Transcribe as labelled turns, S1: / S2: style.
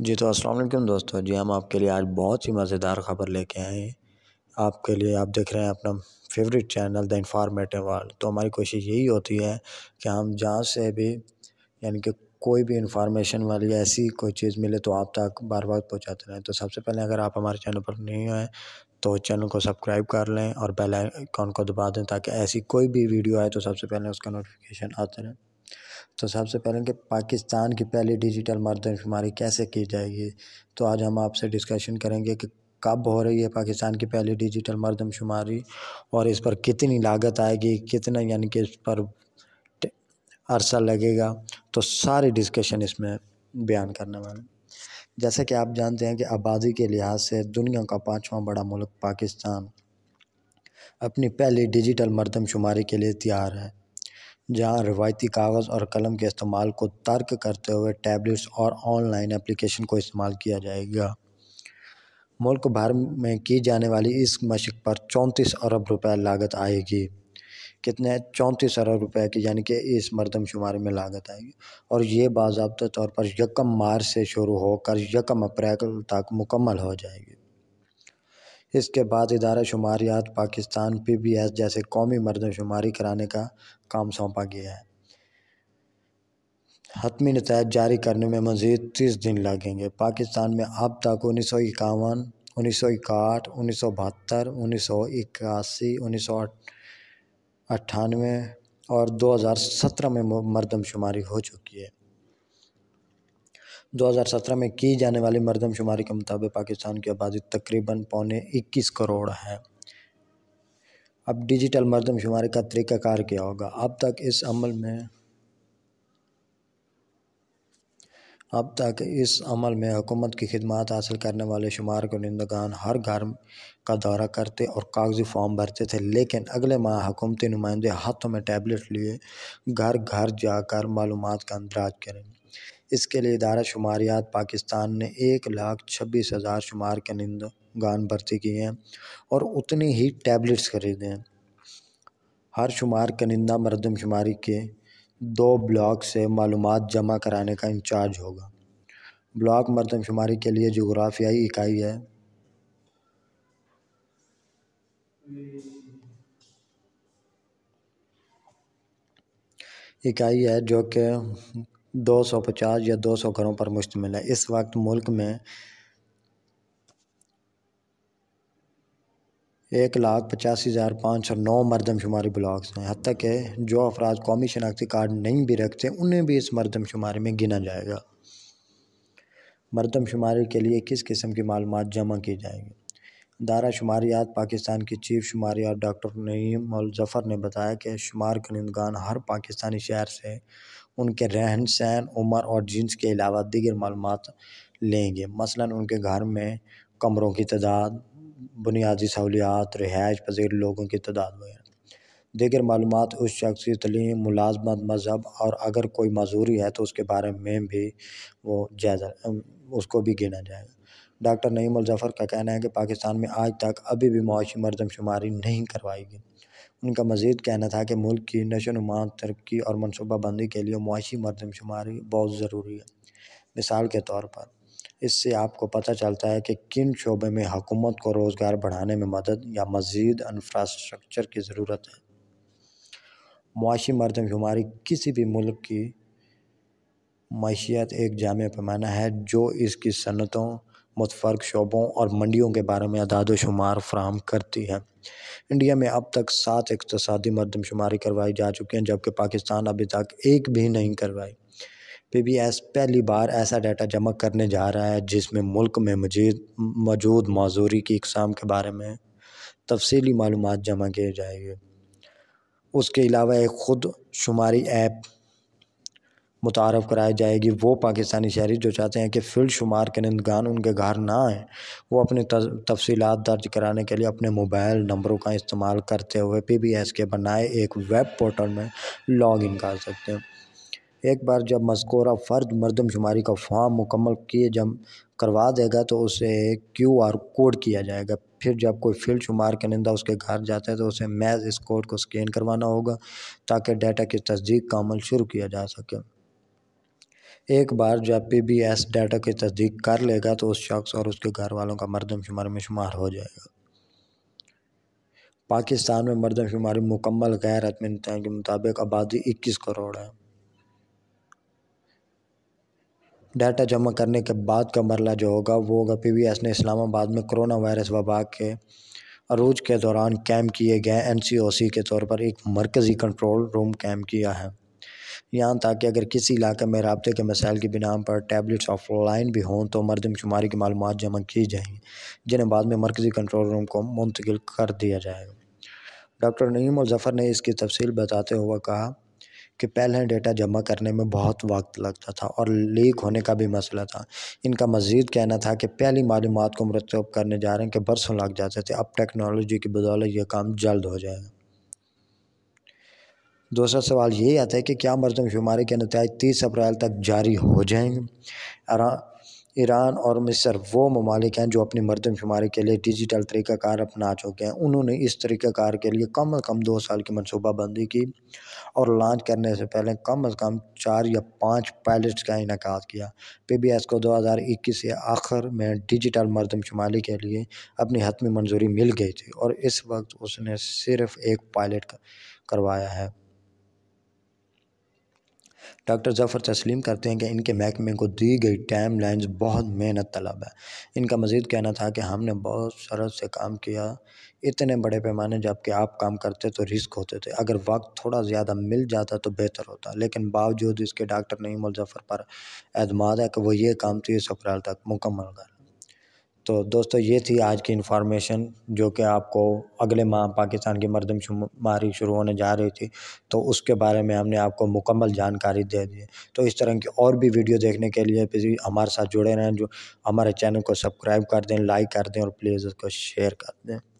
S1: जी तो अस्सलाम वालेकुम दोस्तों जी हम आपके लिए आज बहुत ही मज़ेदार ख़बर लेके आए हैं आपके लिए आप देख रहे हैं अपना favourite channel the informative world तो हमारी कोशिश यही होती है कि हम जहाँ से भी यानी कि कोई भी इंफॉर्मेशन वाली ऐसी कोई चीज़ मिले तो आप तक बार बार पहुँचाते रहें तो सबसे पहले अगर आप हमारे चैनल पर नहीं हैं तो चैनल को सब्सक्राइब कर लें और बेल आइकॉन को दबा दें ताकि ऐसी कोई भी वीडियो आए तो सबसे पहले उसका नोटिफिकेशन आते रहे तो सबसे पहले कि पाकिस्तान की पहली डिजिटल मर्दमशुमारी कैसे की जाएगी तो आज हम आपसे डिस्कशन करेंगे कि कब हो रही है पाकिस्तान की पहली डिजिटल मर्दमशुमारी और इस पर कितनी लागत आएगी कितना यानी कि इस पर अरसा लगेगा तो सारी डिस्कशन इसमें बयान करने वाले जैसे कि आप जानते हैं कि आबादी के लिहाज से दुनिया का पाँचवा बड़ा मुल्क पाकिस्तान अपनी पहली डिजिटल मर्दमशुमारी के लिए तैयार है जहाँ रिवायती कागज़ और कलम के इस्तेमाल को तर्क करते हुए टैबलेट्स और ऑनलाइन एप्लीकेशन को इस्तेमाल किया जाएगा मुल्क भर में की जाने वाली इस मशक पर चौंतीस अरब रुपए लागत आएगी कितने चौंतीस अरब रुपए की यानी कि इस मरदमशुमारी में लागत आएगी और ये बाबा तौर पर यकम मार्च से शुरू होकर यकम अप्रैल तक मुकम्मल हो जाएगी इसके बाद इदारा शुमारियात पाकिस्तान पी बी एस जैसे कौमी मरदमशुमारी कराने का काम सौंपा गया है हतमी नतज जारी करने में मज़ीद तीस दिन लगेंगे पाकिस्तान में अब तक उन्नीस सौ इक्यावन उन्नीस सौ इकाहठ उन्नीस सौ बहत्तर उन्नीस सौ इक्यासी उन्नीस सौ अट्ठानवे और दो हज़ार सत्रह में मरदमशुमारी हो चुकी है 2017 में की जाने वाली मरदमशुमारी के मुताबिक पाकिस्तान की आबादी तकरीबन पौने 21 करोड़ है अब डिजिटल मरदमशुमारी का तरीक़ाकार क्या होगा अब तक इस अमल में अब तक इस अमल में हुकूमत की खिदमत हासिल करने वाले शुमार कुनंदगान हर घर का दौरा करते और कागजी फॉर्म भरते थे लेकिन अगले माह हुकूमती नुमाइंदे हाथों में टैबलेट लिए घर घर जाकर मालूम का अंदराज करेंगे इसके लिए इदारा शुमारियात पाकिस्तान ने एक लाख छब्बीस हज़ार शुमार कनिंदगान भर्ती किए हैं और उतनी ही टैबलेट्स खरीदे हैं हर शुमार कनिंदा मरदमशुमारी के दो ब्लॉक से मालूम जमा कराने का इंचार्ज होगा ब्लॉक मरदमशुमारी के लिए जोग्राफियाई इकाई है इकाई है जो कि 250 या 200 घरों पर मुश्तमिल है इस वक्त मुल्क में एक लाख पचासी हज़ार पाँच सौ नौ मरदमशुमारी ब्लॉक्स हैं हती के जो अफराद कौमी शनाख्ती कार्ड नहीं भी रखते उन्हें भी इस मरदमशुमारी में गिना जाएगा मरदमशुमारी के लिए किस किस्म की मालूम जमा की जाएगी दारा शुमारियात पाकिस्तान के चीफ शुमारियात डॉक्टर नईम मुजफ़र ने बताया कि शुमार कनंदगान हर पाकिस्तानी शहर से उनके रहन सहन उम्र और जींस के अलावा दीगर मालूम लेंगे मसला उनके घर में कमरों की तादाद बुनियादी सहूलियात रिहाइश पजीर लोगों की तादाद वगैरह दीगर मालूम उस शख्स की तलीम मुलाजमत मज़हब और अगर कोई मजूरी है तो उसके बारे में भी वो जायज़ा उसको भी गिना जाएगा डॉक्टर नईमुल का कहना है कि पाकिस्तान में आज तक अभी भी मुआशी मरदमशुमारी नहीं करवाई गई उनका मज़ीद कहना था कि मुल्क की नशोनुमा तरक्की और मनसूबा बंदी के लिए मुआशी मरदमशुमारी बहुत ज़रूरी है मिसाल के तौर पर इससे आपको पता चलता है कि किन शोबे में हुकूमत को रोज़गार बढ़ाने में मदद या मज़ीद इंफ्रास्ट्रक्चर की ज़रूरत है मुआशी मरदमशुमारी किसी भी मुल्क की मीशत एक जाम पैमाना है जो इसकी सनतों मुतफ़र्क शोबों और मंडियों के बारे में अदाद शुमार फ्राहम करती है इंडिया में अब तक सात इकतसादी मरदमशुमारी करवाई जा चुकी हैं जबकि पाकिस्तान अभी तक एक भी नहीं करवाई पी बी एस पहली बार ऐसा डाटा जमा करने जा रहा है जिसमें मुल्क में मजीद मौजूद मजूरी की इकसाम के बारे में तफसली मालूम जमा किए जाएंगे उसके अलावा एक ख़ुद शुमारी ऐप मुतारफ़ कराई जाएगी वो पाकिस्तानी शहरी जो चाहते हैं कि फील्ड शुमार के कनंदगान उनके घर ना आए वो अपनी तफसी दर्ज कराने के लिए अपने मोबाइल नंबरों का इस्तेमाल करते हुए पी बी एस के बनाए एक वेब पोर्टल में लॉग इन कर सकते हैं एक बार जब मस्कोरा फ़र्द मरदमशुमारी का फॉर्म मुकम्मल किए जब करवा देगा तो उसे क्यू आर कोड किया जाएगा फिर जब कोई फील्ड शुमार के निंदा उसके घर जाता है तो उसे मैज इस कोड को स्कैन करवाना होगा ताकि डाटा की तस्दीक का अमल शुरू किया जा सके एक बार जब पी बी एस डाटा की तस्दीक कर लेगा तो उस शख्स और उसके घर वालों का मरदमशुमारी में शुमार हो जाएगा पाकिस्तान में मरदमशुमारी मुकम्मल गैर हतमी के मुताबिक आबादी इक्कीस करोड़ है डाटा जमा करने के बाद का मरला जो होगा वो होगा पी बी एस ने इस्लामाबाद में कोरोना वायरस वबा के अरूज के दौरान कैम्प किए गए एन सी ओ सी के तौर पर एक मरकज़ी कंट्रोल रूम कैम्प किया है यहाँ तक कि अगर किसी इलाके में रबते के मसाइल के बिना पर टैबलेट्स ऑफलाइन भी हों तो मरदमशुमारी की मालूम जमा की जाएंगी जिन्हें बाद में मरकज़ी कंट्रोल रूम को मुंतकिल कर दिया जाएगा डॉक्टर नईम और जफ़र ने इसकी तफसील बताते हुए कहा कि पहले डेटा जमा करने में बहुत वक्त लगता था और लीक होने का भी मसला था इनका मजीद कहना था कि पहली मालूम को मरतब करने जा रहे हैं कि बरसों लग जाते थे अब टेक्नोलॉजी की बदौलत यह काम जल्द हो जाएगा दूसरा सवाल ये आता है कि क्या मरदम शुमारी के नतज तीस अप्रैल तक जारी हो जाएंगे ईरान और मिस्र वो ममालिक हैं जो अपनी मरदम शुमारी के लिए डिजिटल तरीक़ाकार अपना चुके हैं उन्होंने इस तरीक़ाकार के लिए कम अज़ कम दो साल की मनसूबा बंदी की और लॉन्च करने से पहले कम अज़ कम चार या पाँच पायलट्स का इनका किया पी बी एस को दो हज़ार इक्कीस के आखिर में डिजिटल मरदम शुमारी के लिए अपनी हतमी मंजूरी मिल गई थी और इस वक्त उसने सिर्फ़ एक पायलट करवाया है डॉक्टर ज़फ़र तस्लीम करते हैं कि इनके महकमे को दी गई टाइम लाइन्स बहुत मेहनत तलब है इनका मज़ीद कहना था कि हमने बहुत शरत से काम किया इतने बड़े पैमाने जबकि आप काम करते तो रिस्क होते थे अगर वक्त थोड़ा ज़्यादा मिल जाता तो बेहतर होता लेकिन बावजूद इसके डॉक्टर नईमुल ज़फ़र पर अतमाद है कि वो ये काम तीस तो अप्रैल तक मुकम्मल कर तो दोस्तों ये थी आज की इन्फॉर्मेशन जो कि आपको अगले माह पाकिस्तान की मरदमशुमारी शुरू होने जा रही थी तो उसके बारे में हमने आपको मुकम्मल जानकारी दे दी तो इस तरह की और भी वीडियो देखने के लिए भी हमारे साथ जुड़े रहें जो हमारे चैनल को सब्सक्राइब कर दें लाइक कर दें और प्लीज़ उसको शेयर कर दें